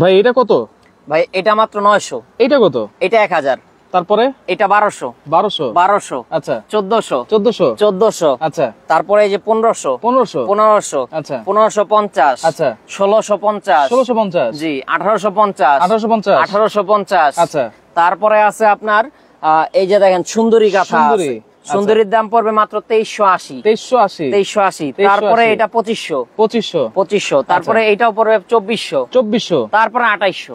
ভাই এটা কত ভাই এটা মাত্র নয়শো এটা কত এটা এক হাজার তারপরে এটা বারোশো বারোশো বারোশো আচ্ছা চোদ্দশো চোদ্দশো চোদ্দশো আচ্ছা তারপরে এই যে পনেরোশো পনেরোশো পনেরোশো আচ্ছা পনেরোশো পঞ্চাশ আচ্ছা ষোলোশো পঞ্চাশ ষোলোশো পঞ্চাশ জি আঠারোশো পঞ্চাশ আঠারোশো পঞ্চাশ আঠারোশো পঞ্চাশ আচ্ছা তারপরে আছে আপনার এই যে দেখেন সুন্দরী সুন্দরী আচ্ছা। সুন্দরীর দাম পড়বে মাত্র তেইশশো আশি তেইশশো আশি তেইশশো আশি তারপরে এটা পঁচিশশো পঁচিশশো পঁচিশশো তারপরে আচ্ছা। এটাও পড়বে চব্বিশশো চব্বিশশো তারপরে আঠাইশশো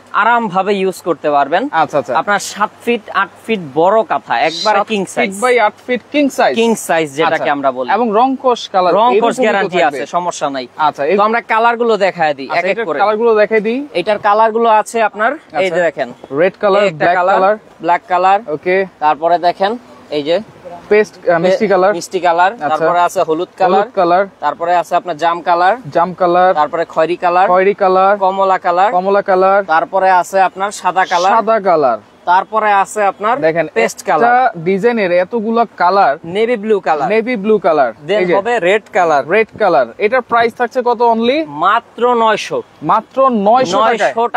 আরামভাবে ইউজ করতে পারবেন আচ্ছা আচ্ছা আপনার 7 ফিট 8 ফিট বড় কাঁথা একবার king size 7 by 8 feet king size king size যেটাকে আচ্ছা। আমরা বলি এবং রংকশ কালার রংকশ গ্যারান্টি আছে সমস্যা নাই আচ্ছা তো আমরা কালার গুলো দেখায় দিই আচ্ছা, এক এক করে কালার গুলো দেখায় দিই এটার কালার গুলো আছে আপনার এই আচ্ছা। যে দেখেন red colour black colour black colour okay তারপরে দেখেন এই যে পেস্ট মিষ্টি কালার মিষ্টি কালার তারপরে আছে হলুদ কালার কালার তারপরে আছে আপনার জাম কালার জাম কালার তারপরে খয়রি কালার খয়রি কালার কমলা কালার কমলা কালার তারপরে আছে আপনার সাদা কালার সাদা কালার তারপরে আছে আপনার দেখেন পেস্ট কালার ডিজাইনের এতগুলো colour navy blue colour navy blue colour হবে রেড কালার রেড কালার এটার প্রাইস থাকছে কত অনলি মাত্র নয়শো মাত্র নয়শো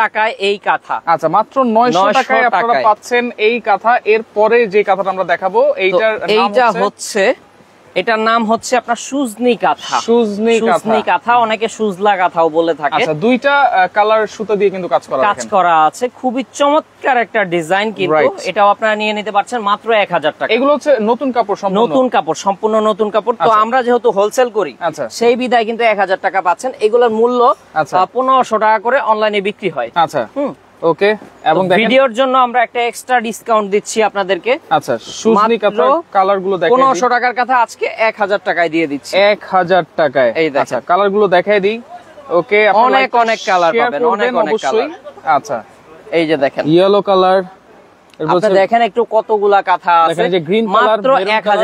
টাকায় এই কাঁথা আচ্ছা মাত্র নয়শো টাকায় আপনারা পাচ্ছেন এই কাঁথা এর পরে যে কাঁথাটা আমরা দেখাবো এইটা এইটা হচ্ছে এটার নাম হচ্ছে আপনার সুজনি কাঁথা সুজনি সুজনি কাঁথা অনেকে সুজলা কাঁথাও বলে থাকে আচ্ছা, দুইটা কালার সুতো দিয়ে কিন্তু কাজ করা কাজ করা আছে খুবই চমৎকার একটা ডিজাইন কিন্তু এটাও আপনারা নিয়ে নিতে পারছেন মাত্র এক হাজার টাকা এগুলো হচ্ছে নতুন কাপড় সম্পূর্ণ নতুন কাপড় সম্পূর্ণ নতুন কাপড় তো আচ্ছা। আমরা যেহেতু হোলসেল করি আচ্ছা। সেই বিদায় কিন্তু হাজার টাকা পাচ্ছেন এগুলোর মূল্য পনেরোশো টাকা করে অনলাইনে বিক্রি হয় আচ্ছা হম ওকে এবং ভিডিওর জন্য আমরা একটা এক্সট্রা ডিসকাউন্ট দিচ্ছি আপনাদেরকে আচ্ছা সুজনি কাপড় কালার গুলো দেখেন 1500 টাকার কথা আজকে 1000 টাকায় দিয়ে দিচ্ছি 1000 টাকায় এই আচ্ছা কালার গুলো দেখাই দিই ওকে অনেক অনেক কালার পাবেন অনেক অনেক কালার আচ্ছা এই যে দেখেন ইয়েলো কালার কতগুলা কাঁথা আপনারা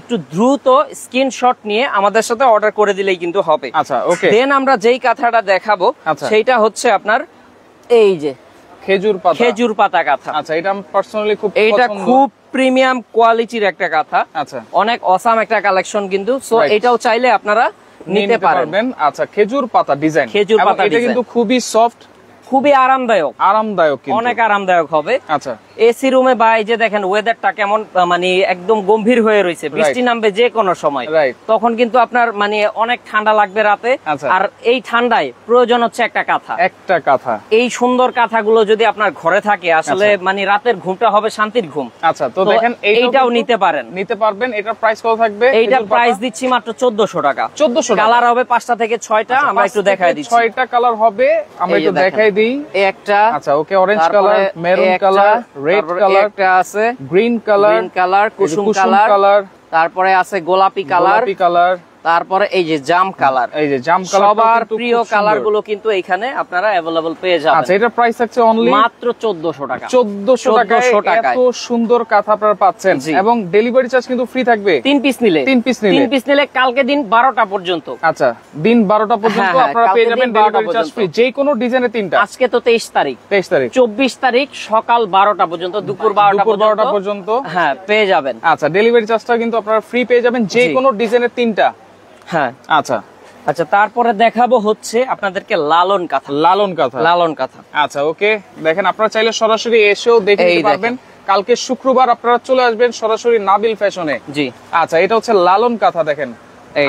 একটু দ্রুত স্ক্রিনশট নিয়ে আমাদের সাথে অর্ডার করে দিলেই কিন্তু হবে দেন আচ্ছা, আমরা যেই কাঁথাটা দেখাবো আচ্ছা। সেইটা হচ্ছে আপনার এই যে খেজুর পাতা খেজুর পাতা কাঁথা আচ্ছা এটা পার্সোনালি খুব এটা খুব প্রিমিয়াম কোয়ালিটির একটা কাঁথা আচ্ছা অনেক অসাম একটা কালেকশন কিন্তু সো এটাও চাইলে আপনারা নিতে পারবেন আচ্ছা খেজুর পাতা ডিজাইন খেজুর পাতা এটা কিন্তু খুবই সফট খুবই আরামদায়ক আরামদায়ক অনেক আরামদায়ক হবে আচ্ছা এসি রুমে বা এই যে দেখেন ওয়েদারটা কেমন মানে একদম গম্ভীর হয়ে রয়েছে বৃষ্টি নামবে যে কোনো সময় তখন কিন্তু আপনার মানে অনেক ঠান্ডা লাগবে রাতে আচ্ছা। আর এই ঠান্ডায় প্রয়োজন হচ্ছে একটা কাঁথা একটা কাঁথা এই সুন্দর কাঁথাগুলো যদি আপনার ঘরে থাকে আসলে আচ্ছা। মানে রাতের ঘুমটা হবে শান্তির ঘুম আচ্ছা তো দেখেন এইটাও নিতে পারেন নিতে পারবেন এটার প্রাইস কত থাকবে এইটার প্রাইস দিচ্ছি মাত্র 1400 টাকা 1400 কালার হবে পাঁচটা থেকে ছয়টা আচ্ছা, আমরা একটু দেখাই দিচ্ছি ছয়টা কালার হবে আমরা একটু দেখাই দিই একটা আচ্ছা okay orange colour maroon colour red colour একটা আছে গ্রিন কালার কালার কুসুম কালার তারপরে আছে গোলাপি কালার গোলাপি কালার তারপরে এই যে জাম কালার এই যে জাম কালার সবার প্রিয় কালার গুলো কিন্তু এখানে আপনারা अवेलेबल পেয়ে যাবেন আচ্ছা এটা প্রাইস আছে অনলি মাত্র 1400 টাকা 1400 টাকা 100 টাকা এত সুন্দর কাঁথা আপনারা পাচ্ছেন এবং ডেলিভারি চার্জ কিন্তু ফ্রি থাকবে তিন পিস নিলে তিন পিস নিলে তিন পিস নিলে কালকে দিন 12টা পর্যন্ত আচ্ছা দিন 12টা হ্যাঁ, পর্যন্ত হ্যাঁ, আপনারা পেয়ে যাবেন ডেলিভারি চার্জ ফ্রি যে কোনো ডিজাইনে তিনটা আজকে তো 23 তারিখ 23 তারিখ 24 তারিখ সকাল 12টা পর্যন্ত দুপুর 12টা পর্যন্ত 12টা পর্যন্ত হ্যাঁ পেয়ে যাবেন আচ্ছা ডেলিভারি চার্জটা কিন্তু আপনারা ফ্রি পেয়ে যাবেন যে কোনো ডিজাইনে তিনটা হ্যাঁ। আচ্ছা আচ্ছা তারপরে দেখাবো হচ্ছে আপনাদেরকে লালন কাঁথা লালন কাঁথা লালন কাথা আচ্ছা ওকে দেখেন আপনারা চাইলে সরাসরি এসেও দেখে নিতে পারবেন কালকে শুক্রবার আপনারা চলে আসবেন সরাসরি নাবিল ফ্যাশনে জি আচ্ছা এটা হচ্ছে লালন কাঁথা দেখেন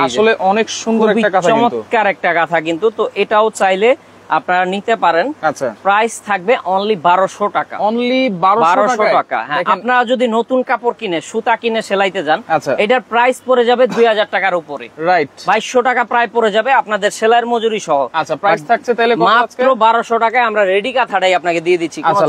আসলে অনেক সুন্দর একটা কাঁথা চমৎকার একটা কাঁথা কিন্তু তো এটাও চাইলে আপনারা নিতে পারেন আচ্ছা। প্রাইস থাকবে অনলি বারোশো টাকা অনলি বারোশো টাকা হ্যাঁ আপনারা যদি নতুন কাপড় কিনে সুতা কিনে সেলাইতে যান আচ্ছা। এটার প্রাইস পড়ে যাবে দুই হাজার টাকার উপরে রাইট বাইশশো টাকা প্রায় পড়ে যাবে আপনাদের সেলাইয়ের মজুরি সহ আচ্ছা প্রাইস থাকছে তাহলে মাত্র বারোশো টাকায় আমরা রেডি কাঁথাটাই আপনাকে দিয়ে দিচ্ছি আচ্ছা,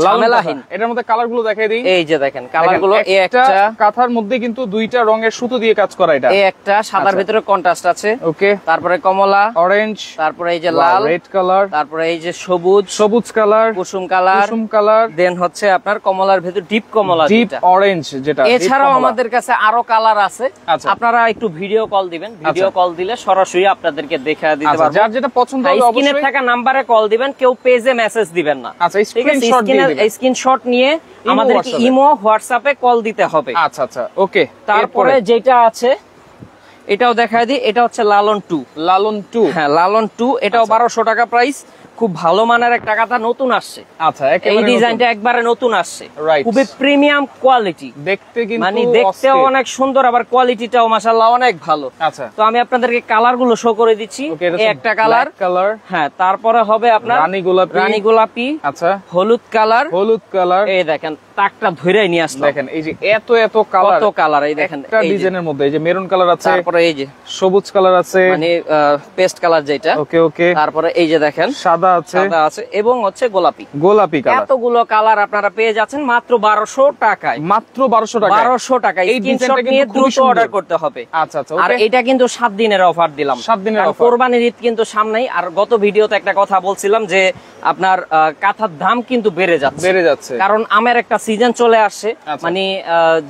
এটার মধ্যে কালার গুলো দেখাই দিই এই যে দেখেন কালার গুলো একটা কাঁথার মধ্যে কিন্তু দুইটা রঙের সুতো দিয়ে কাজ করা এটা একটা সাদার ভিতরে কন্ট্রাস্ট আছে ওকে তারপরে কমলা অরেঞ্জ তারপরে এই যে লাল রেড কালার তারপরে এই যে সবুজ সবুজ কালার কুসুম কালার কুসুম কালার দেন হচ্ছে আপনার কমলার ভেতর ডিপ কমলা ডিপ অরেঞ্জ যেটা এছাড়াও আমাদের কাছে আরো কালার আছে আচ্ছা। আপনারা একটু ভিডিও কল দিবেন ভিডিও আচ্ছা। কল দিলে সরাসরি আপনাদেরকে দেখা দিতে আচ্ছা, পারবো যার যেটা পছন্দ হ্যাঁ, হবে স্ক্রিনে থাকা নম্বরে কল দিবেন কেউ পেজে মেসেজ দিবেন না আচ্ছা স্ক্রিনশট দিয়ে স্ক্রিনশট নিয়ে আমাদেরকে ইমো হোয়াটসঅ্যাপে কল দিতে হবে আচ্ছা আচ্ছা ওকে তারপরে যেটা আছে এটাও দেখা দিই এটা হচ্ছে লালন টু লালন টু হ্যাঁ লালন টু এটাও আচ্ছা। বারোশো টাকা প্রাইস খুব ভালো মানের একটা কাঁথা নতুন আসছে আচ্ছা এই ডিজাইনটা একবারে নতুন আসছে খুবই প্রিমিয়াম কোয়ালিটি দেখতে কিন্তু মানে দেখতে অনেক সুন্দর আবার কোয়ালিটিটাও মাশাআল্লাহ অনেক ভালো আচ্ছা তো আমি আপনাদেরকে কালার গুলো শো করে দিচ্ছি একটা কালার কালার হ্যাঁ তারপরে হবে আপনার রানী গোলাপি রানী গোলাপি আচ্ছা হলুদ কালার হলুদ কালার এই দেখেন তাকটা নিয়ে দেখেন এই যে এত এত কালার কত কালার এই দেখেন একটা ডিজাইনের মধ্যে এই যে মেরুন কালার আছে তারপরে এই যে সবুজ কালার আছে মানে পেস্ট কালার যেটা ওকে ওকে তারপরে এই যে দেখেন সাদা আছে সাদা আছে এবং হচ্ছে গোলাপি গোলাপি কালার এতগুলো কালার আপনারা পেয়ে যাচ্ছেন মাত্র 1200 টাকায় মাত্র 1200 1200 এই দ্রুত অর্ডার করতে হবে আচ্ছা আচ্ছা আর এটা কিন্তু 7 দিনের অফার দিলাম 7 দিনের অফার কোরবানির ঈদ কিন্তু সামনেই আর গত ভিডিওতে একটা কথা বলছিলাম যে আপনার কাঁথার দাম কিন্তু বেড়ে যাচ্ছে বেড়ে যাচ্ছে কারণ আমার একটা সিজন চলে আসে আচ্ছা। মানে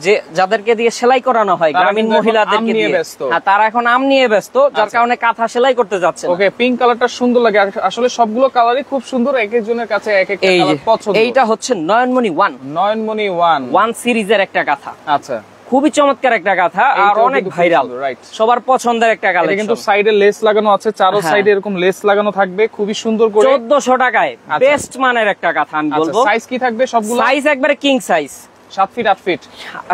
যে যাদেরকে দিয়ে সেলাই করানো হয় গ্রামীণ মহিলাদেরকে দিয়ে হ্যাঁ, তারা এখন আম নিয়ে ব্যস্ত যার আচ্ছা। কারণে কাঁথা সেলাই করতে যাচ্ছে ওকে পিঙ্ক কালারটা সুন্দর লাগে আসলে সবগুলো কালারই খুব সুন্দর এক একজনের কাছে এক এক পছন্দ এইটা হচ্ছে নয়নমণি ওয়ান নয়নমণি ওয়ান ওয়ান সিরিজের একটা কাঁথা আচ্ছা খুবই চমৎকার একটা গাথা আর অনেক ভাইরাল সবার পছন্দের একটা কালেকশন কিন্তু সাইডে লেস লাগানো আছে চারো সাইডে হ্যাঁ। এরকম লেস লাগানো থাকবে খুবই সুন্দর করে 1400 টাকায় বেস্ট আচ্ছা। মানের একটা গাথা আমি আচ্ছা, বলবো সাইজ কি থাকবে সবগুলো সাইজ একবারে king size 7 feet 8 feet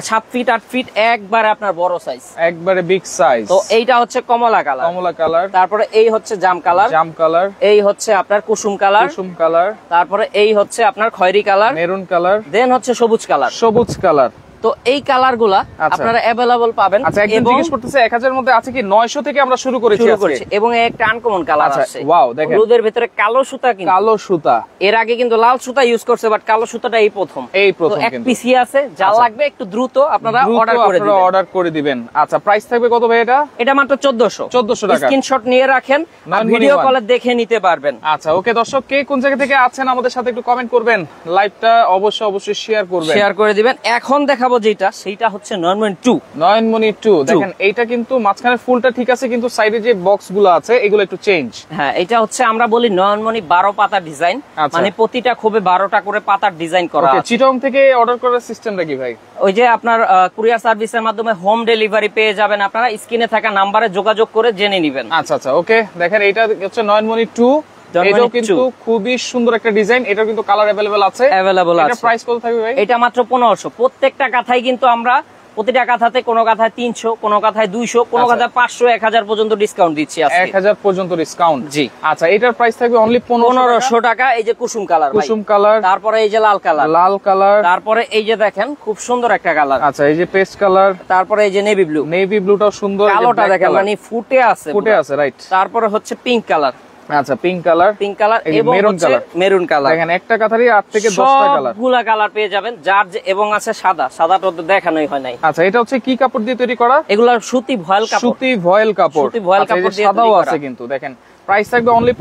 7 feet 8 feet একবারে আপনার বড় সাইজ একবারে বিগ সাইজ তো এইটা হচ্ছে কমলা কালার কমলা কালার তারপরে এই হচ্ছে জাম কালার জাম কালার এই হচ্ছে আপনার কুসুম কালার কুসুম কালার তারপরে এই হচ্ছে আপনার খয়েরি কালার মেরুন কালার দেন হচ্ছে সবুজ কালার সবুজ কালার তো এই কালার গুলা আচ্ছা। আপনারা অ্যাভেলেবল পাবেন আচ্ছা একদম জিজ্ঞেস করতেছে 1000 এর মধ্যে আছে কি নয়শো থেকে আমরা শুরু করেছি শুরু করেছি এবং একটা আনকমন আচ্ছা, কালার আছে ওয়াও দেখেন হলুদের ভিতরে কালো সুতা কিন্তু কালো সুতা এর আগে কিন্তু লাল সুতা ইউজ করছে বাট কালো সুতাটা এই প্রথম এই প্রথম কিন্তু এক পিসি আছে যা আচ্ছা। লাগবে একটু দ্রুত আপনারা অর্ডার করে দিবেন অর্ডার করে দিবেন আচ্ছা প্রাইস থাকবে কত ভাই এটা এটা মাত্র 1400 1400 টাকা স্ক্রিনশট নিয়ে রাখেন ভিডিও কলে দেখে নিতে পারবেন আচ্ছা ওকে দর্শক কে কোন জায়গা থেকে আছেন আমাদের সাথে একটু কমেন্ট করবেন লাইভটা অবশ্যই অবশ্যই শেয়ার করবেন শেয়ার করে দিবেন এখন দেখা দেখাবো যেটা সেইটা হচ্ছে নয়নমণি টু নয়নমণি টু দেখেন এইটা কিন্তু মাঝখানে ফুলটা ঠিক আছে কিন্তু সাইডে যে বক্স গুলো আছে এগুলো একটু চেঞ্জ হ্যাঁ এটা হচ্ছে আমরা বলি নয়নমণি বারো পাতা ডিজাইন আচ্ছা। মানে প্রতিটা খুবই বারোটা করে পাতার ডিজাইন করা চিটং থেকে অর্ডার করার সিস্টেমটা কি ভাই ওই যে আপনার কুরিয়ার সার্ভিসের মাধ্যমে হোম ডেলিভারি পেয়ে যাবেন আপনারা স্ক্রিনে থাকা নাম্বারে যোগাযোগ করে জেনে নিবেন আচ্ছা আচ্ছা ওকে দেখেন এইটা হচ্ছে নয়নমণি টু এটাও মানে কিন্তু খুবই সুন্দর একটা ডিজাইন এটাও কিন্তু কালার अवेलेबल আছে अवेलेबल আছে এটা প্রাইস কত থাকবে ভাই এটা মাত্র 1500 প্রত্যেকটা কাথায় কিন্তু আমরা প্রতিটা কাঁথাতে কোন কাঁথায় তিনশো কোন কাঁথায় দুইশো কোন আচ্ছা। কাথায় পাঁচশো এক হাজার পর্যন্ত ডিসকাউন্ট দিচ্ছি এক হাজার পর্যন্ত ডিসকাউন্ট জি আচ্ছা এটার প্রাইস থাকবে অনলি পনেরোশো টাকা এই যে কুসুম কালার কুসুম কালার তারপরে এই যে লাল কালার লাল কালার তারপরে এই যে দেখেন খুব সুন্দর একটা কালার আচ্ছা এই যে পেস্ট কালার তারপরে এই যে নেভি ব্লু নেভি ব্লুটাও সুন্দর কালোটা দেখেন মানে ফুটে আছে ফুটে আছে রাইট তারপরে হচ্ছে পিঙ্ক কালার এটা হচ্ছে কি কাপড় দিয়ে তৈরি করা সুতি ভয়েল ভয়েল কাপড় ভয়েল আচ্ছা, কাপড় সাদাও আছে কিন্তু দেখেন প্রাইস থাকবে অনলি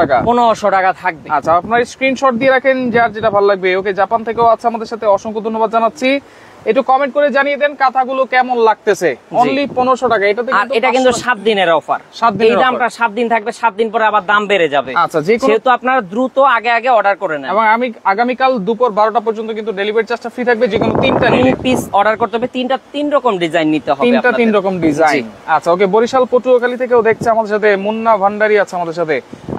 টাকা টাকা থাকবে আচ্ছা আপনার স্ক্রিনশট দিয়ে রাখেন যার যেটা ভালো লাগবে ওকে জাপান থেকেও আছে আমাদের সাথে অসংখ্য ধন্যবাদ জানাচ্ছি একটু কমেন্ট করে জানিয়ে দেন কাঁথাগুলো কেমন লাগতেছে অনলি পনেরোশো টাকা এটা আর এটা কিন্তু সাত দিনের অফার সাত দিন এই দামটা সাত দিন থাকবে সাত দিন পরে আবার দাম বেড়ে যাবে আচ্ছা যেহেতু আপনার দ্রুত আগে আগে অর্ডার করে নেন এবং আমি আগামীকাল দুপুর বারোটা পর্যন্ত কিন্তু ডেলিভারি চার্জটা ফ্রি থাকবে যে কোনো তিনটা তিন পিস অর্ডার করতে হবে তিনটা তিন রকম ডিজাইন নিতে হবে তিনটা তিন রকম ডিজাইন আচ্ছা ওকে বরিশাল পটুয়াখালী থেকেও দেখছে আমাদের সাথে মুন্না ভান্ডারি আছে আমাদের সাথে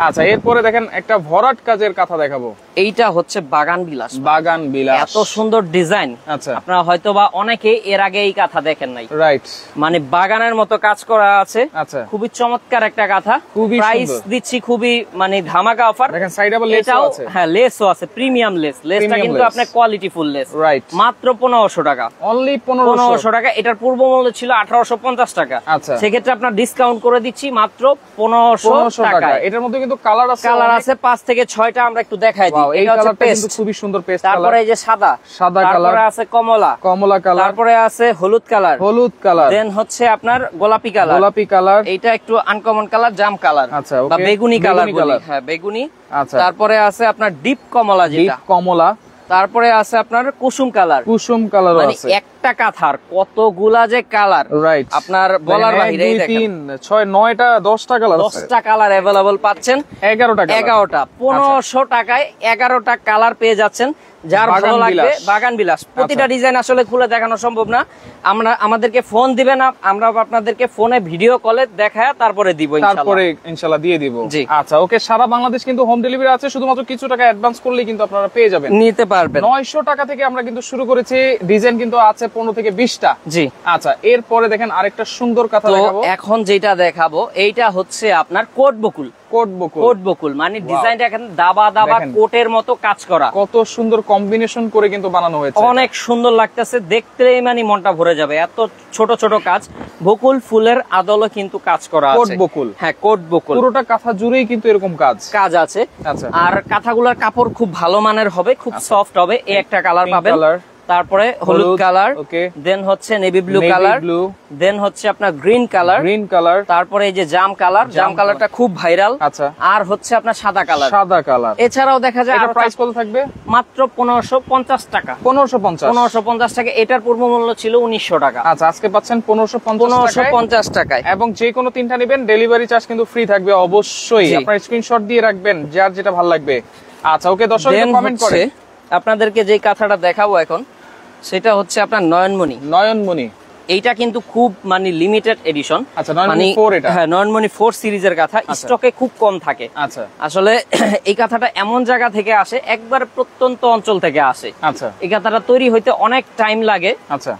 আচ্ছা এরপরে দেখেন একটা ভরাট কাজের কথা দেখাবো এইটা হচ্ছে বাগান বিলাস বাগান বিলাস এত সুন্দর ডিজাইন আচ্ছা আপনারা হয়তোবা অনেকে এর আগে এই কাঁথা দেখেন নাই রাইট মানে বাগানের মতো কাজ করা আছে আচ্ছা খুবই চমৎকার একটা কাঁথা খুবই প্রাইস দিচ্ছি খুবই মানে ধামাকা অফার দেখেন সাইড আবার লেসও আছে হ্যাঁ লেসও আছে প্রিমিয়াম লেস লেসটা কিন্তু আপনার কোয়ালিটি ফুল লেস রাইট মাত্র 1500 টাকা অনলি 1500 টাকা এটার পূর্ব মূল্য ছিল 1850 টাকা আচ্ছা সেক্ষেত্রে আপনার ডিসকাউন্ট করে দিচ্ছি মাত্র 1500 টাকা এটার মধ্যে কিন্তু কালার আছে কালার আছে 5 থেকে 6টা আমরা একটু দেখাই দিই এটা হচ্ছে পেস্ট খুবই সুন্দর পেস্ট কালার তারপরে এই যে সাদা সাদা কালার আছে কমলা কমলা কালার তারপরে আছে হলুদ কালার হলুদ কালার দেন হচ্ছে আপনার গোলাপি কালার গোলাপি কালার এটা একটু আনকমন কালার জাম কালার আচ্ছা বা বেগুনি কালার হ্যাঁ বেগুনি আচ্ছা তারপরে আছে আপনার ডিপ কমলা যেটা কমলা তারপরে আছে আপনার কুসুম কালার কুসুম কালার মানে আছে একটা কাথার কতগুলা যে কালার রাইট আপনার বলার বাহিরে দেখেন 6 9টা 10টা কালার 10টা কালার अवेलेबल পাচ্ছেন 11টা 11টা 1500 টাকায় 11টা কালার পেয়ে যাচ্ছেন যার ভালো লাগবে বাগান বিলাস আচ্ছা। প্রতিটা ডিজাইন আসলে খুলে দেখানো সম্ভব না আমরা আমাদেরকে ফোন আমরা আপনাদেরকে ফোনে ভিডিও কলে দেখায় তারপরে দিব তারপরে দিয়ে দিব আচ্ছা ওকে সারা বাংলাদেশ কিন্তু হোম ডেলিভারি আছে শুধুমাত্র কিছু টাকা অ্যাডভান্স কিন্তু আপনারা পেয়ে যাবেন নিতে পারবেন 900 টাকা থেকে আমরা কিন্তু শুরু করেছি ডিজাইন কিন্তু আছে 15 থেকে 20টা জি আচ্ছা এরপরে দেখেন আরেকটা সুন্দর কথা দেখাবো এখন যেটা দেখাবো এইটা হচ্ছে আপনার কোট বকুল কোট বকুল কোট বকুল মানে ডিজাইনটা এখানে দাবা দাবা কোটের মতো কাজ করা কত সুন্দর কম্বিনেশন করে কিন্তু বানানো হয়েছে অনেক সুন্দর লাগতেছে দেখতে মানে মনটা ভরে যাবে এত ছোট ছোট কাজ বকুল ফুলের আদলও কিন্তু কাজ করা আছে কোট বকুল হ্যাঁ কোট বকুল পুরোটা কাঁথা জুড়েই কিন্তু এরকম কাজ কাজ আছে আচ্ছা আর কাঁথাগুলোর কাপড় খুব ভালো মানের হবে খুব সফট আচ্ছা। হবে এই একটা কালার পাবেন তারপরে হলুদ কালার ওকে দেন হচ্ছে navy blue colour blue then হচ্ছে আপনার গ্রিন কালার গ্রিন কালার তারপরে এই যে জাম কালার জাম কালারটা খুব ভাইরাল আচ্ছা আর হচ্ছে আপনার সাদা কালার সাদা কালার এছাড়াও দেখা যায় এটা প্রাইস কত থাকবে মাত্র 1550 টাকা 1550 1550 টাকা এটার পূর্ব মূল্য ছিল 1900 টাকা আচ্ছা আজকে পাচ্ছেন 1550 1550 টাকায় এবং যে কোনো তিনটা নেবেন ডেলিভারি চার্জ কিন্তু ফ্রি থাকবে অবশ্যই আপনারা স্ক্রিনশট দিয়ে রাখবেন যার যেটা ভালো লাগবে আচ্ছা ওকে দর্শক কমেন্ট করে আপনাদেরকে যে কাঁথাটা দেখাবো এখন সেটা হচ্ছে আপনার নয়নমণি নয়নমণি এইটা কিন্তু খুব মানে লিমিটেড আচ্ছা, মানে এডিশন হ্যাঁ নয়নমণি ফোর সিরিজের কাঁথা স্টকে আচ্ছা। খুব কম থাকে আচ্ছা আসলে এই কাঁথাটা এমন জায়গা থেকে আসে একবার প্রত্যন্ত অঞ্চল থেকে আসে আচ্ছা এই কাঁথাটা তৈরি হইতে অনেক টাইম লাগে আচ্ছা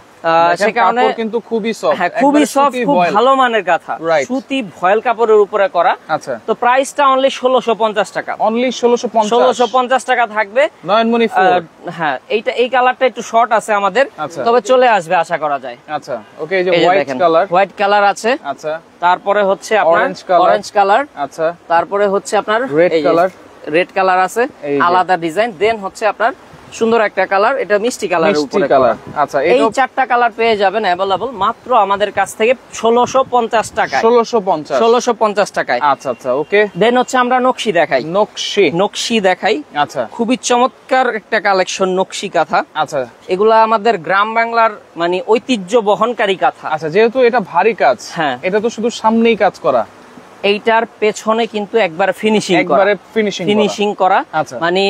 সে কারণে কিন্তু খুবই সফট হ্যাঁ খুবই সফট খুব ভালো মানের কাঁথা সুতি ভয়েল কাপড়ের উপরে করা আচ্ছা তো প্রাইসটা অনলি 1650 টাকা অনলি 1650 1650 টাকা থাকবে নয়নমণি হ্যাঁ এইটা এই কালারটা একটু শর্ট আছে আমাদের আচ্ছা। তবে চলে আসবে আশা করা যায় আচ্ছা ওকে এই যে হোয়াইট কালার হোয়াইট কালার আছে আচ্ছা তারপরে হচ্ছে আপনার অরেঞ্জ কালার আচ্ছা তারপরে হচ্ছে আপনার রেড কালার রেড কালার আছে আলাদা ডিজাইন দেন হচ্ছে আপনার সুন্দর একটা কালার এটা মিষ্টি কালার মিষ্টি কালার আচ্ছা এই চারটা কালার পেয়ে যাবেন अवेलेबल মাত্র আমাদের কাছ থেকে 1650 টাকায় 1650 1650 টাকায় আচ্ছা আচ্ছা ওকে দেন হচ্ছে আমরা নকশি দেখাই নকশি নকশি দেখাই আচ্ছা খুবই চমৎকার একটা কালেকশন নকশি কাঁথা আচ্ছা এগুলা আমাদের গ্রাম বাংলার মানে ঐতিহ্য বহনকারী কাঁথা আচ্ছা যেহেতু এটা ভারী কাজ হ্যাঁ এটা তো শুধু সামনেই কাজ করা এইটার পেছনে কিন্তু একবার ফিনিশিং একবারে ফিনিশিং ফিনিশিং করা আচ্ছা। মানে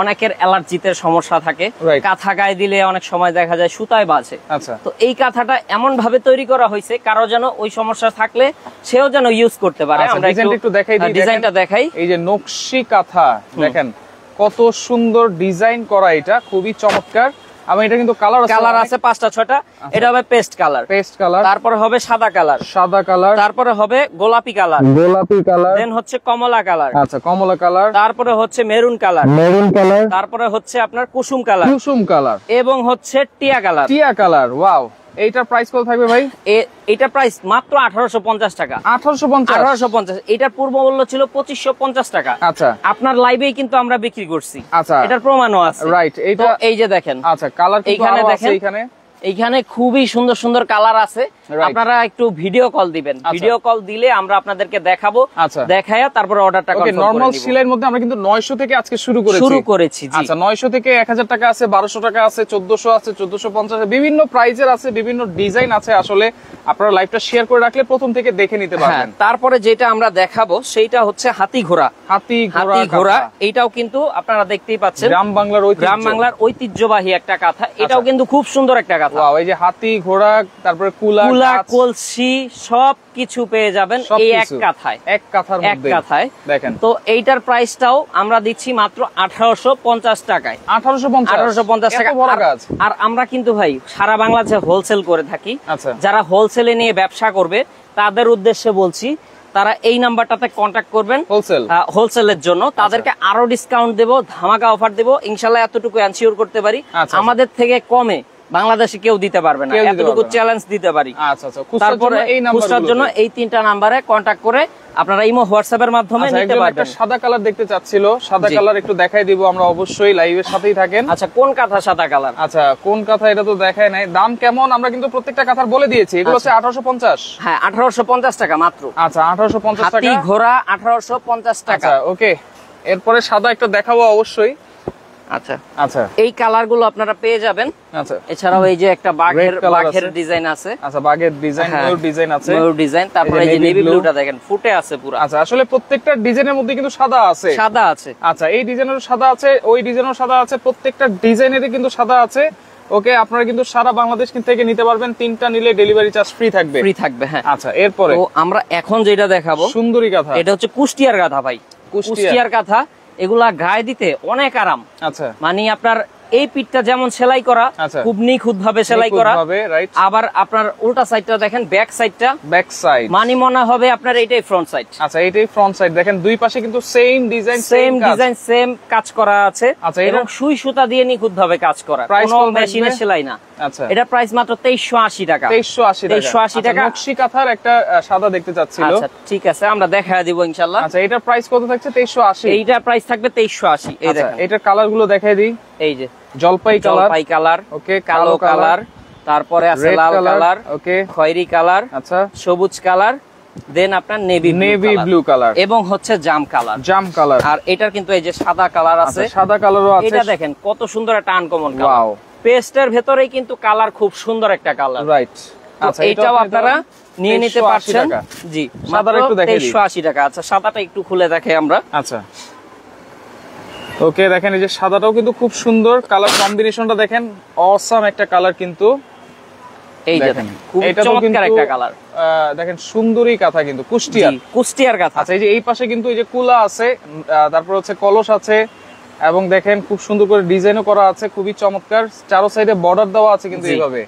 অনেকের অ্যালার্জিতে সমস্যা থাকে কাঁথা গায়ে দিলে অনেক সময় দেখা যায় সুতায় বাজে আচ্ছা। তো এই কাঁথাটা এমন ভাবে তৈরি করা হয়েছে কারো যেন ওই সমস্যা থাকলে সেও যেন ইউজ করতে পারে আচ্ছা, আমরা একটু দেখাই ডিজাইনটা হ্যাঁ, দেখাই এই যে নকশি কাঁথা দেখেন কত সুন্দর ডিজাইন করা এটা খুবই চমৎকার এবং এটা কিন্তু কালার কালার আছে পাঁচটা ছটা আচ্ছা। এটা হবে পেস্ট কালার পেস্ট কালার তারপরে হবে সাদা কালার সাদা কালার তারপরে হবে গোলাপি কালার গোলাপি কালার দেন হচ্ছে কমলা কালার আচ্ছা কমলা কালার তারপরে হচ্ছে মেরুন কালার মেরুন কালার তারপরে হচ্ছে আপনার কুসুম কালার কুসুম কালার এবং হচ্ছে টিয়া কালার টিয়া কালার ওয়াও এইটার প্রাইস কত থাকবে ভাই এটা প্রাইস মাত্র আঠারোশো পঞ্চাশ টাকা আঠারোশো পঞ্চাশ এটার পূর্ব মূল্য ছিল পঁচিশশো পঞ্চাশ টাকা আচ্ছা আপনার লাইভেই কিন্তু আমরা বিক্রি করছি আচ্ছা এটার প্রমাণও আছে রাইট এইটা এই যে দেখেন আচ্ছা কালার এখানে দেখেন এখানে এইখানে খুবই সুন্দর সুন্দর কালার আছে আপনারা একটু ভিডিও কল দিবেন ভিডিও আচ্ছা। কল দিলে আমরা আপনাদেরকে দেখাবো দেখায় তারপরে অর্ডারটা ওকে নরমাল সিলাইয়ের মধ্যে আমরা কিন্তু 900 থেকে আজকে শুরু করেছি শুরু করেছি আচ্ছা 900 থেকে 1000 টাকা আছে 1200 টাকা আছে 1400 আছে 1450 বিভিন্ন প্রাইজের আছে বিভিন্ন ডিজাইন আছে আসলে আপনারা লাইভটা শেয়ার করে রাখলে প্রথম থেকে দেখে নিতে হ্যাঁ, পারবেন তারপরে যেটা আমরা দেখাবো সেইটা হচ্ছে হাতি ঘোড়া হাতি ঘোড়া হাতি ঘোড়া এটাও কিন্তু আপনারা দেখতেই পাচ্ছেন গ্রাম বাংলার ঐতিহ্য গ্রাম বাংলার ঐতিহ্যবাহী একটা কথা এটাও আচ্ছা। কিন্তু খুব সুন্দর একটা কথা আমরা কিন্তু ভাই সারা বাংলাদেশে হোলসেল করে থাকি আচ্ছা। যারা হোলসেলে নিয়ে ব্যবসা করবে তাদের উদ্দেশ্যে বলছি তারা এই নাম্বারটাতে কন্ট্যাক্ট করবেন হোলসেল হোলসেলের জন্য তাদেরকে আচ্ছা। আরো ডিসকাউন্ট দেবো ধামাকা অফার দেবো ইনশাল্লাহ এতটুকু এনসিওর করতে পারি আচ্ছা, আমাদের থেকে কমে বাংলাদেশে কেউ দিতে পারবে না এতটুকু চ্যালেঞ্জ দিতে পারি আচ্ছা, আচ্ছা। তারপরে এই নাম্বার জন্য এই তিনটা নাম্বারে কন্ট্যাক্ট করে আপনারা ইমো হোয়াটসঅ্যাপ এর মাধ্যমে আচ্ছা, নিতে পারবেন সাদা কালার দেখতে চাচ্ছিল সাদা কালার একটু দেখাই দিব আমরা অবশ্যই লাইভের সাথেই থাকেন আচ্ছা কোন কথা সাদা কালার আচ্ছা কোন কথা এটা তো দেখায় নাই দাম কেমন আমরা কিন্তু প্রত্যেকটা কথা বলে দিয়েছি এগুলো হচ্ছে 1850 হ্যাঁ 1850 টাকা মাত্র আচ্ছা 1850 টাকা হাতি ঘোড়া 1850 টাকা ওকে এরপরে সাদা একটা দেখাবো অবশ্যই আচ্ছা। আচ্ছা। এই কালার গুলো আপনারা পেয়ে যাবেন আচ্ছা। এছাড়াও এই যে একটা বাঘের বাঘের ডিজাইন আছে আচ্ছা বাঘের ডিজাইন হ্যাঁ। আছে ডিজাইন তারপরে এই নেভি ব্লুটা দেখেন ফুটে আছে পুরো আচ্ছা আসলে প্রত্যেকটা ডিজাইনের মধ্যে কিন্তু সাদা আছে সাদা আছে আচ্ছা এই সাদা আছে ওই ডিজাইনেরও সাদা আছে প্রত্যেকটা ডিজাইনের কিন্তু সাদা আছে ওকে আপনারা কিন্তু সারা বাংলাদেশ থেকে নিতে পারবেন তিনটা নিলে ডেলিভারি চার্জ ফ্রি থাকবে ফ্রি থাকবে হ্যাঁ আচ্ছা এরপরে আমরা এখন যেটা দেখাবো সুন্দরী কথা এটা হচ্ছে কুষ্টিয়ার কথা ভাই কুষ্টিয়ার কথা এগুলা গায়ে দিতে অনেক আরাম আচ্ছা মানে আপনার এই পিঠটা যেমন সেলাই করা আচ্ছা। খুব নিখুঁত ভাবে সেলাই করা আবার আপনার উল্টা সাইডটা দেখেন ব্যাক সাইডটা ব্যাক সাইড মানি মনে হবে আপনার এটাই ফ্রন্ট সাইড আচ্ছা এটাই ফ্রন্ট সাইড দেখেন দুই পাশে কিন্তু same design same design same কাজ করা আছে আচ্ছা, এবং সুই সুতা দিয়ে নিখুঁত ভাবে কাজ করা কোনো মেশিনে সেলাই না আচ্ছা এটা প্রাইস মাত্র 2380 টাকা 2380 টাকা 2380 আচ্ছা, টাকা নকশি কাঁথার একটা সাদা দেখতে চাচ্ছিল আচ্ছা ঠিক আছে আমরা দেখা দিব ইনশাআল্লাহ আচ্ছা এটার প্রাইস কত থাকছে 2380 এইটা প্রাইস থাকবে 2380 এই দেখেন এটার কালার গুলো দেখাই দিই এই যে জলপাই কালার পাই কালার ওকে কালো কালার তারপরে আছে লাল কালার ওকে খয়েরি কালার আচ্ছা সবুজ কালার দেন আপনার নেভি নেভি ব্লু কালার এবং হচ্ছে জাম কালার জাম কালার আর এটার কিন্তু এই যে সাদা কালার আছে আচ্ছা, সাদা কালারও আছে এটা দেখেন কত সুন্দর একটা আনকমন কালার পেস্টের ভেতরেই কিন্তু কালার খুব সুন্দর একটা কালার রাইট আচ্ছা এটাও আপনারা নিয়ে নিতে পারছেন জি একটু মাত্র 2380 টাকা আচ্ছা সাদাটা একটু খুলে দেখে আমরা আচ্ছা ওকে দেখেন এই যে সাদাটাও কিন্তু খুব সুন্দর কালার কম্বিনেশনটা দেখেন অসাম একটা কালার কিন্তু তেইশো আচ্ছা, কুলা আছে তারপর হচ্ছে কলস আছে এবং দেখেন খুব সুন্দর করে করা আছে খুবই চমৎকার চারো সাইডে বর্ডার দেওয়া আছে কিন্তু এইভাবে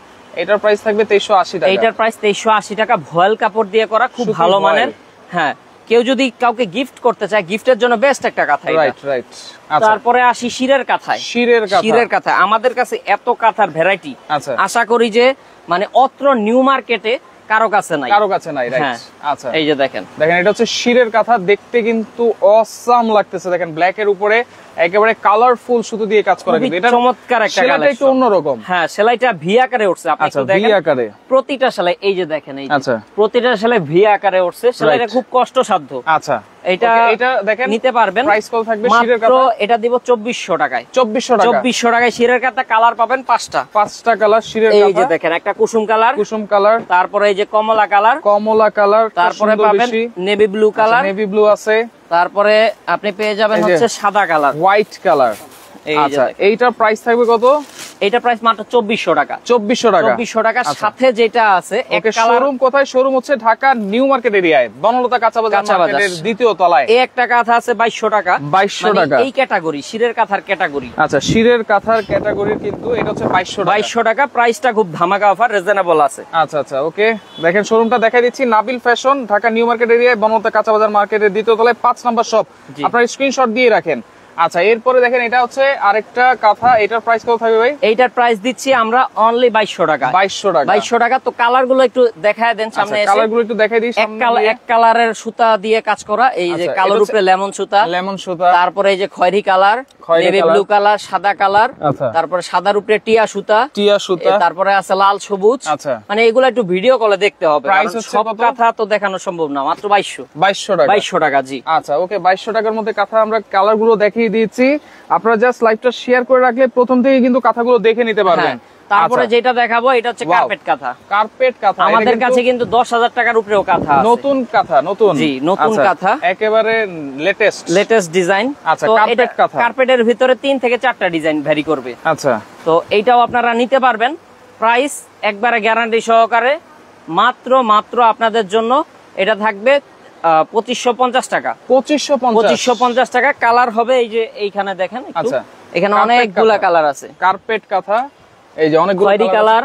এটার প্রাইস থাকবে তেইশশো আশি টাকা প্রাইস তেইশশো আশি টাকা ভয়েল কাপড় দিয়ে করা খুব ভালো মানের হ্যাঁ কেউ যদি কাউকে গিফট করতে চায় গিফটের জন্য বেস্ট একটা কাঁথা রাইট রাইট আচ্ছা। তারপরে আসি শিরের কাঁথায় শিরের শিরের কাঁথা আমাদের কাছে এত কাঁথার ভ্যারাইটি আচ্ছা। আশা করি যে মানে অত্র নিউ মার্কেটে কারো কাছে নাই কারো কাছে নাই রাইট হ্যাঁ। আচ্ছা এই যে দেখেন দেখেন এটা হচ্ছে শিরের কথা দেখতে কিন্তু অসাম লাগতেছে দেখেন ব্ল্যাক এর উপরে একেবারে কালারফুল সুতো দিয়ে কাজ করা কিন্তু এটা চমৎকার একটা সেলাইটা একটু অন্যরকম হ্যাঁ সেলাইটা ভি আকারে উঠছে আপনি আচ্ছা, আকারে প্রতিটা সেলাই এই যে দেখেন এই আচ্ছা। প্রতিটা সেলাই ভি আকারে উঠছে সেলাইটা খুব কষ্টসাধ্য আচ্ছা এটা এটা দেখেন নিতে পারবেন প্রাইস থাকবে শিরের কাতা এটা দিব 2400 টাকায় 2400 টাকা 2400 টাকায় শিরের কাতা কালার পাবেন পাঁচটা পাঁচটা কালার শিরের কাতা এই যে দেখেন একটা কুসুম কালার কুসুম কালার তারপরে এই যে কমলা কালার কমলা কালার তারপরে পাবেন navy blue colour navy blue আছে তারপরে আপনি পেয়ে যাবেন হচ্ছে সাদা কালার হোয়াইট কালার আচ্ছা এইটার প্রাইস থাকবে কত এটা প্রাইস মাত্র চব্বিশশো টাকা চব্বিশশো টাকা চব্বিশশো টাকার আচ্ছা। সাথে যেটা আছে শোরুম কোথায় শোরুম হচ্ছে ঢাকা নিউ মার্কেট এরিয়ায় বনলতা কাঁচাবাজার দ্বিতীয় তলায় এই একটা কাঁথা আছে বাইশশো টাকা বাইশশো মানে টাকা এই ক্যাটাগরি শিরের কাঁথার ক্যাটাগরি আচ্ছা শিরের কাঁথার ক্যাটাগরির কিন্তু এটা হচ্ছে বাইশশো বাইশশো টাকা প্রাইসটা খুব ধামাকা অফার রিজনেবল আছে আচ্ছা আচ্ছা ওকে দেখেন শোরুমটা দেখাই দিচ্ছি Nabil fashion Dhaka new market এরিয়ায় বনলতা কাঁচাবাজার মার্কেটের দ্বিতীয় তলায় পাঁচ নাম্বার শপ আপনার স্ক্রিনশট দিয়ে রাখেন আচ্ছা এরপরে দেখেন এটা হচ্ছে আরেকটা কথা এটার প্রাইস কত থাকবে ভাই এইটার প্রাইস দিচ্ছি আমরা অনলি বাইশশো টাকা বাইশশো টাকা বাইশশো টাকা তো কালার গুলো একটু দেখায় দেন আচ্ছা, সামনে কালার গুলো একটু দেখাই দিই এক কালার এক কালারের সুতা দিয়ে কাজ করা এই যে আচ্ছা, কালোর উপরে লেমন সুতা লেমন সুতা তারপরে এই যে খয়েরি কালার আচ্ছা। লাল সবুজ আচ্ছা। মানে একটু ভিডিও কলে দেখতে হবে সব তো দেখানো সম্ভব না মাত্র বাইশশো বাইশশো টাকা বাইশশো টাকা জি আচ্ছা ওকে বাইশশো টাকার মধ্যে আমরা কালার গুলো দেখিয়ে আপনারা জাস্ট লাইভটা শেয়ার করে রাখলে প্রথম থেকে কিন্তু কাঁথাগুলো দেখে নিতে পারবেন হ্যাঁ। তারপরে আচ্ছা। যেটা দেখাবো এটা হচ্ছে কার্পেট কাঁথা কার্পেট কাঁথা আমাদের কাছে কিন্তু দশ হাজার টাকার উপরেও কাঁথা নতুন কাঁথা নতুন জি নতুন আচ্ছা, কাঁথা একেবারে লেটেস্ট লেটেস্ট ডিজাইন আচ্ছা কার্পেটের ভিতরে তিন থেকে চারটা ডিজাইন ভ্যারি করবে আচ্ছা তো এইটাও আপনারা নিতে পারবেন প্রাইস একবারে গ্যারান্টি সহকারে মাত্র মাত্র আপনাদের জন্য এটা থাকবে পঁচিশশো পঞ্চাশ টাকা পঁচিশশো পঁচিশশো পঞ্চাশ টাকা কালার হবে এই যে এইখানে দেখেন আচ্ছা এখানে অনেকগুলা কালার আছে কার্পেট কাঁথা এই যে অনেক কালার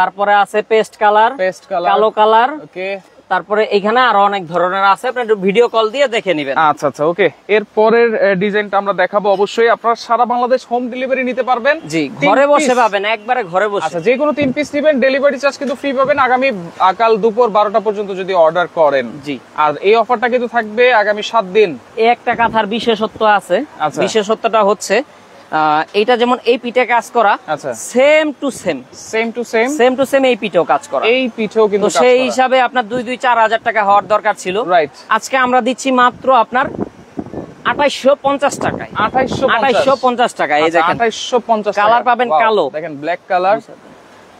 তারপরে আছে পেস্ট কালার পেস্ট কালার কালো কালার ওকে তারপরে এখানে আরো অনেক ধরনের আছে আপনি ভিডিও কল দিয়ে দেখে নেবেন আচ্ছা আচ্ছা ওকে এর পরের ডিজাইনটা আমরা দেখাবো অবশ্যই আপনারা সারা বাংলাদেশ হোম ডেলিভারি নিতে পারবেন জি ঘরে বসে পাবেন একবারে ঘরে বসে আচ্ছা যে কোনো তিন পিস নেবেন ডেলিভারি চার্জ কিন্তু ফ্রি পাবেন আগামী আকাল দুপুর 12টা পর্যন্ত যদি অর্ডার করেন জি আর এই অফারটা কিন্তু থাকবে আগামী 7 দিন এই একটা কাথার বিশেষত্ব আছে আচ্ছা। বিশেষত্বটা হচ্ছে এটা যেমন এই পিঠে কাজ করা same to same same to same same to same এই পিঠেও কাজ করা এই পিঠেও কিন্তু সেই হিসাবে আপনার দুই দুই চার হাজার টাকা হওয়ার দরকার ছিল আজকে আমরা দিচ্ছি মাত্র আপনার পঞ্চাশ টাকায় পঞ্চাশ টাকায় এই আচ্ছা, পঞ্চাশ কালার পাবেন কালো দেখেন ব্ল্যাক কালার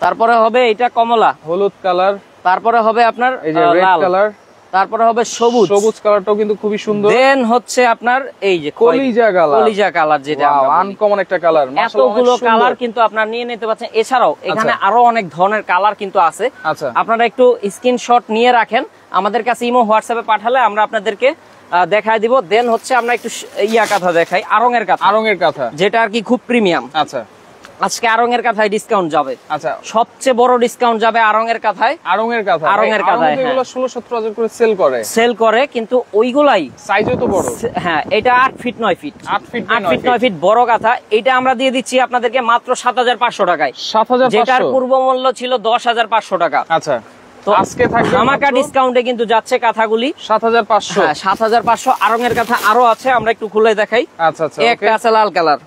তারপরে হবে এটা কমলা হলুদ কালার তারপরে হবে আপনার লাল কালার তারপরে হবে সবুজ সবুজ কালারটাও কিন্তু খুবই সুন্দর দেন হচ্ছে আপনার এই যে কলিজা কালার কলিজা কালার যেটা আনকমন একটা কালার এতগুলো কালার কিন্তু আপনার নিয়ে নিতে পারছেন এছাড়াও আচ্ছা। এখানে আরো অনেক ধরনের কালার কিন্তু আছে আচ্ছা। আপনারা একটু স্ক্রিনশট নিয়ে রাখেন আমাদের কাছে ইমো হোয়াটসঅ্যাপে পাঠালে আমরা আপনাদেরকে দেখায় দিব দেন হচ্ছে আমরা একটু ইয়া কথা দেখাই আরং এর কথা আরং এর কথা যেটা আর কি খুব প্রিমিয়াম আচ্ছা আজকে আরং এর কাঁথায় ডিসকাউন্ট যাবে আচ্ছা সবচেয়ে বড় ডিসকাউন্ট যাবে আরং এর কাঁথায় আরং এর কাঁথায় আরং এর কাঁথায় এগুলো 16 হ্যাঁ। 17 হাজার করে সেল করে সেল করে কিন্তু ওইগুলাই সাইজও তো বড় হ্যাঁ এটা 8 feet 9 feet 8 feet 9 feet 9 feet বড় কাঁথা এটা আমরা দিয়ে দিচ্ছি আপনাদেরকে মাত্র 7500 টাকায় 7500 যেটার পূর্ব মূল্য ছিল 10500 টাকা আচ্ছা তো আজকে থাকবে ধামাকা ডিসকাউন্টে কিন্তু যাচ্ছে কাঁথাগুলি 7500 হ্যাঁ 7500 আরং এর কাঁথা আরো আছে আমরা একটু খুলে দেখাই আচ্ছা আচ্ছা একটা আছে লাল কালার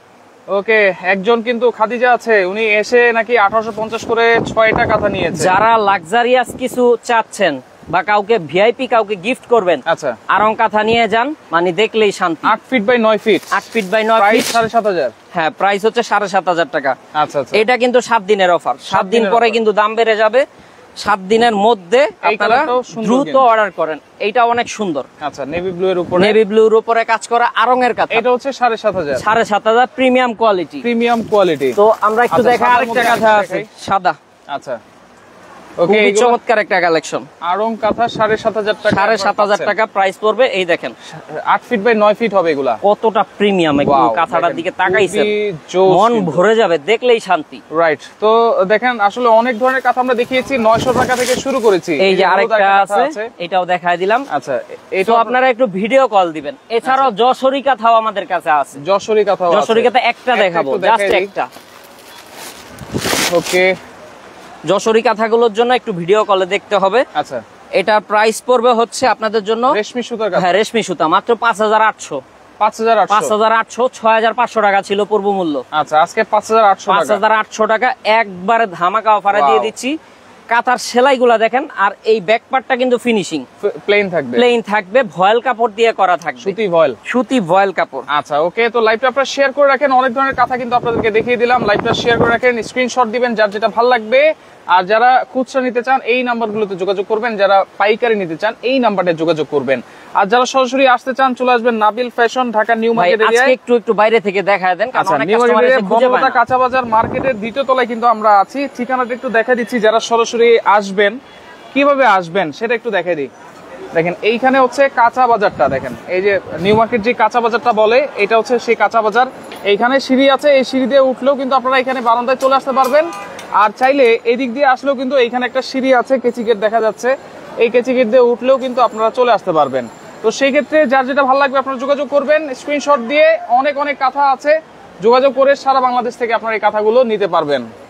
ওকে একজন কিন্তু খাদিজা আছে উনি এসে নাকি আঠারোশো করে ছয়টা কাঁথা নিয়েছে যারা লাক্সারিয়াস কিছু চাচ্ছেন বা কাউকে ভিআইপি কাউকে গিফট করবেন আচ্ছা আরং কাঁথা নিয়ে যান মানে দেখলেই শান্তি আট ফিট বাই নয় ফিট আট ফিট বাই নয় ফিট সাড়ে সাত হাজার হ্যাঁ প্রাইস হচ্ছে সাড়ে সাত হাজার টাকা আচ্ছা, আচ্ছা। এটা কিন্তু সাত দিনের অফার সাত দিন পরে কিন্তু দাম বেড়ে যাবে সাত দিনের মধ্যে আপনারা দ্রুত অর্ডার করেন এটা অনেক সুন্দর আচ্ছা নেভি ব্লু এর উপরে নেভি ব্লু এর উপরে কাজ করা আরং এর কাজ এটা হচ্ছে 7500 7500 প্রিমিয়াম কোয়ালিটি প্রিমিয়াম কোয়ালিটি তো আমরা একটু আচ্ছা, দেখা আরেকটা কথা আছে সাদা আচ্ছা এই চমৎকার একটা কালেকশন আরং কাঁথা সাড়ে সাত হাজার টাকা সাড়ে সাত হাজার টাকা প্রাইস পড়বে এই দেখেন আট ফিট বাই নয় ফিট হবে এগুলা কতটা প্রিমিয়াম কাঁথাটার দিকে তাকাইছে মন ভরে যাবে দেখলেই শান্তি রাইট তো দেখেন আসলে অনেক ধরনের কাঁথা আমরা দেখিয়েছি নয়শো টাকা থেকে শুরু করেছি এই যে আরেকটা আছে এটাও দেখায় দিলাম আচ্ছা এটা আপনারা একটু ভিডিও কল দিবেন আচ্ছা। এছাড়াও যশোরী কাঁথাও আমাদের কাছে আছে যশোরী কাঁথা যশোরী কাঁথা একটা দেখাবো জাস্ট একটা ওকে যশোরী কাঁথাগুলোর জন্য একটু ভিডিও কলে দেখতে হবে আচ্ছা এটা প্রাইস পড়বে হচ্ছে আপনাদের জন্য রেশমি সুতা হ্যাঁ রেশমি সুতা মাত্র পাঁচ হাজার আটশো পাঁচ হাজার আটশো ছয় হাজার পাঁচশো টাকা ছিল পূর্ব মূল্য আচ্ছা আজকে পাঁচ হাজার আটশো পাঁচ হাজার আটশো টাকা একবারে ধামাকা অফারে দিয়ে দিচ্ছি কাতার সেলাইগুলা দেখেন আর এই ব্যাক পার্টটা কিন্তু ফিনিশিং প্লেন থাকবে প্লেন থাকবে ভয়েল কাপড় দিয়ে করা থাকবে সুতি ভয়েল সুতি ভয়েল কাপড় আচ্ছা ওকে তো লাইভটা আপনারা শেয়ার করে রাখেন অনেক ধরনের কাঁথা কিন্তু আপনাদেরকে দেখিয়ে দিলাম লাইভটা শেয়ার করে রাখেন স্ক্রিনশট দিবেন যার যেটা ভালো লাগবে আর যারা খুচরা নিতে চান এই নাম্বারগুলোতে যোগাযোগ করবেন যারা পাইকারি নিতে চান এই নাম্বারে যোগাযোগ করবেন আর যারা সরাসরি আসতে চান চলে আসবেন Nabil fashion Dhaka new market area একটু একটু বাইরে থেকে দেখায় দেন কারণ আচ্ছা, অনেক কাস্টমার এসে খুঁজে পায় কাঁচা বাজার মার্কেটের দ্বিতীয় তলায় কিন্তু আমরা আছি ঠিকানাটা একটু দেখা দিচ্ছি যারা সরাসরি যদি আসবেন কিভাবে আসবেন সেটা একটু দেখে দিই দেখেন এইখানে হচ্ছে কাঁচা বাজারটা দেখেন এই যে নিউ মার্কেট যে কাঁচা বাজারটা বলে এটা হচ্ছে সেই কাঁচা বাজার এইখানে সিঁড়ি আছে এই সিঁড়ি দিয়ে উঠলেও কিন্তু আপনারা এখানে বারান্দায় চলে আসতে পারবেন আর চাইলে এদিক দিয়ে আসলেও কিন্তু এইখানে একটা সিঁড়ি আছে কেচি গেট দেখা যাচ্ছে এই কেচি গেট দিয়ে উঠলেও কিন্তু আপনারা চলে আসতে পারবেন তো সেই ক্ষেত্রে যার যেটা ভালো লাগবে আপনারা যোগাযোগ করবেন স্ক্রিনশট দিয়ে অনেক অনেক কথা আছে যোগাযোগ করে সারা বাংলাদেশ থেকে আপনারা এই কথাগুলো নিতে পারবেন